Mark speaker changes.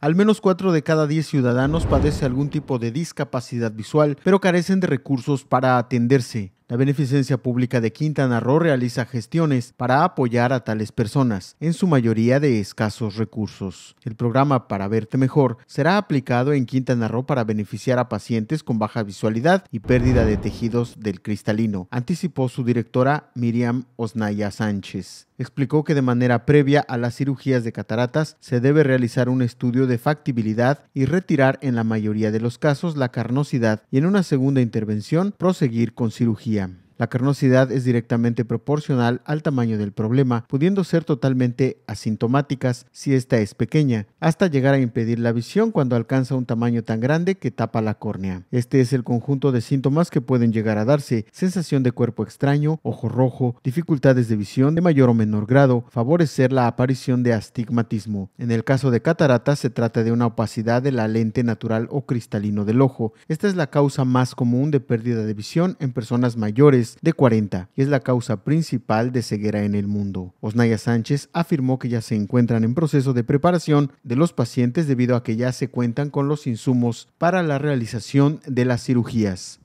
Speaker 1: Al menos cuatro de cada 10 ciudadanos padece algún tipo de discapacidad visual, pero carecen de recursos para atenderse. La Beneficencia Pública de Quintana Roo realiza gestiones para apoyar a tales personas, en su mayoría de escasos recursos. El programa Para Verte Mejor será aplicado en Quintana Roo para beneficiar a pacientes con baja visualidad y pérdida de tejidos del cristalino, anticipó su directora Miriam Osnaya Sánchez explicó que de manera previa a las cirugías de cataratas se debe realizar un estudio de factibilidad y retirar en la mayoría de los casos la carnosidad y en una segunda intervención proseguir con cirugía. La carnosidad es directamente proporcional al tamaño del problema, pudiendo ser totalmente asintomáticas si esta es pequeña, hasta llegar a impedir la visión cuando alcanza un tamaño tan grande que tapa la córnea. Este es el conjunto de síntomas que pueden llegar a darse, sensación de cuerpo extraño, ojo rojo, dificultades de visión de mayor o menor grado, favorecer la aparición de astigmatismo. En el caso de cataratas, se trata de una opacidad de la lente natural o cristalino del ojo. Esta es la causa más común de pérdida de visión en personas mayores de 40 y es la causa principal de ceguera en el mundo. Osnaya Sánchez afirmó que ya se encuentran en proceso de preparación de los pacientes debido a que ya se cuentan con los insumos para la realización de las cirugías.